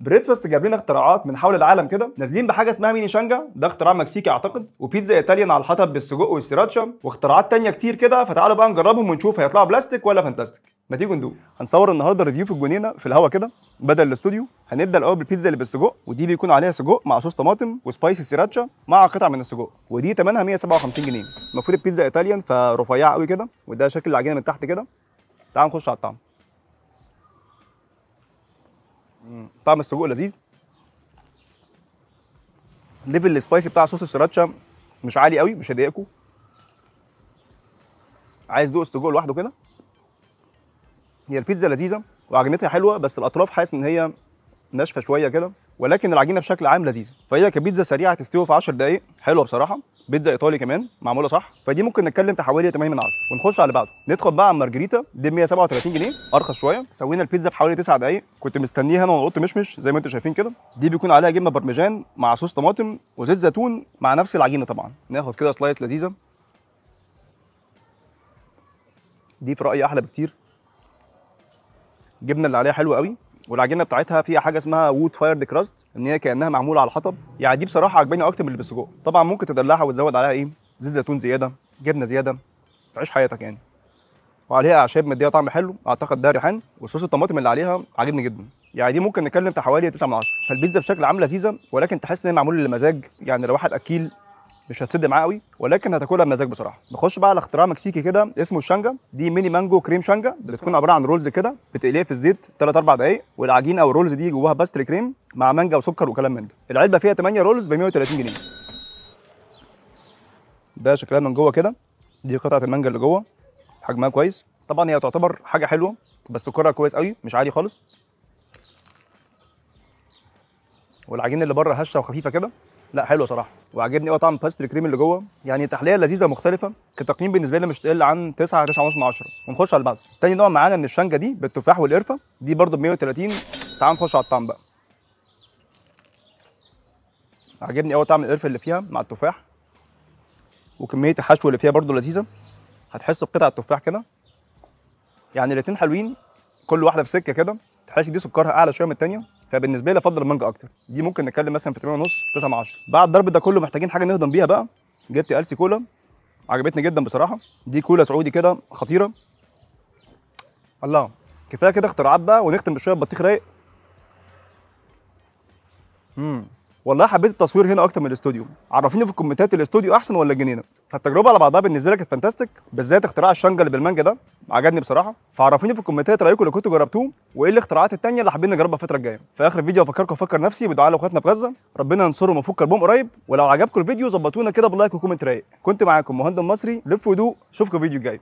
بريتفاست جاب لنا اختراعات من حول العالم كده نازلين بحاجه اسمها ميني شانجا ده اختراع مكسيكي اعتقد وبيتزا ايطاليان على الحطب بالسجق والسيراتشا واختراعات تانية كتير كده فتعالوا بقى نجربهم ونشوف هيطلعوا بلاستيك ولا فانتاستيك ما تيجوا ندوق هنصور النهارده ريفيو في الجنينه في الهوا كده بدل الاستوديو هنبدا الاول بالبيتزا اللي بالسجق ودي بيكون عليها سجق مع صوص طماطم وسبايسي سيراتشا مع قطع من السجق ودي ثمنها 157 جنيه المفروض البيتزا ايطاليان فرفيعه قوي كده وده شكل العجينه من تحت كده تعال نخش على الطعم طعم السجق لذيذ ليفل السبايسي بتاع صوص السراتشا مش عالي قوي مش هيضايقكم عايز دوق السجق لوحده كده هي البيتزا لذيذه وعجنتها حلوه بس الاطراف حاسس ان هي ناشفه شويه كده ولكن العجينه بشكل عام لذيذه فهي كبيتزا سريعه تستوي في 10 دقائق حلوه بصراحه بيتزا ايطالي كمان معموله صح فدي ممكن نتكلم في حوالي 8 من 10 ونخش على اللي بعده ندخل بقى على المارجريتا دي 137 جنيه ارخص شويه سوينا البيتزا في حوالي 9 دقائق كنت مستنيها انا ونقط مشمش زي ما انتم شايفين كده دي بيكون عليها جبنه برمجان مع صوص طماطم وزيت زيتون مع نفس العجينه طبعا ناخد كده سلايس لذيذه دي في رايي احلى بكتير الجبنه اللي عليها حلوه قوي والعجينه بتاعتها فيها حاجه اسمها وود فايرد كراست ان هي كانها معموله على الحطب يعني دي بصراحه عجباني اكتر من اللي بالسجق طبعا ممكن تدلعها وتزود عليها ايه زيت زيتون زياده جبنه زياده تعيش حياتك يعني وعليها اعشاب مديها طعم حلو اعتقد ده ريحان وصوص الطماطم اللي عليها عاجبني جدا يعني دي ممكن نتكلم في حوالي 9 من 10 فالبيتزا بشكل عام لذيذه ولكن تحس ان هي معموله لمزاج يعني لو واحد اكيل مش هتسد معاه قوي ولكن هتاكلها بمزاج بصراحه نخش بقى على اختراع مكسيكي كده اسمه الشانجا دي ميني مانجو كريم شانجا بتكون عباره عن رولز كده بتقليها في الزيت 3 4 دقائق والعجين او الرولز دي جواها باستري كريم مع مانجا وسكر وكلام من ده العلبه فيها 8 رولز ب 130 جنيه ده شكلها من جوه كده دي قطعه المانجا اللي جوه حجمها كويس طبعا هي تعتبر حاجه حلوه بس سكرها كويس قوي مش عالي خالص والعجين اللي بره هشه وخفيفه كده لا حلوه صراحه وعجبني قوي طعم الباستري كريم اللي جوه يعني تحليه لذيذه مختلفه كتقييم بالنسبه لي مش تقل عن 9 9 ونص من 10 ونخش على بعض تاني نوع معانا من الشنجه دي بالتفاح والقرفه دي برده ب 130 تعال نخش على الطعم بقى عجبني قوي طعم القرفه اللي فيها مع التفاح وكميه الحشو اللي فيها برده لذيذه هتحس بقطع التفاح كده يعني الاتنين حلوين كل واحده في سكه كده تحس دي سكرها اعلى شويه من الثانيه فبالنسبه لي افضل المانجا اكتر دي ممكن نتكلم مثلا في 8 ونص 9 من 10 بعد الضرب ده كله محتاجين حاجه نهضم بيها بقى جبت السي كولا عجبتني جدا بصراحه دي كولا سعودي كده خطيره الله كفايه كده اختراعات بقى ونختم بشويه بطيخ رايق امم والله حبيت التصوير هنا اكتر من الاستوديو عرفيني في الكومنتات الاستوديو احسن ولا الجنينه فالتجربه على بعضها بالنسبه لي كانت فانتاستيك بالذات اختراع الشنجه اللي بالمانجا ده عجبني بصراحه فعرفيني في الكومنتات رايكم اللي كنتوا جربتوه وايه الاختراعات الثانيه اللي حابين نجربها الفتره الجايه في اخر الفيديو افكركم افكر نفسي بدعاء لاخواتنا في غزه ربنا ينصرهم ويفك البوم قريب ولو عجبكم الفيديو ظبطونا كده بلايك وكومنت رايق كنت معاكم مهندم مصري لف ودوق اشوفكم فيديو الجاي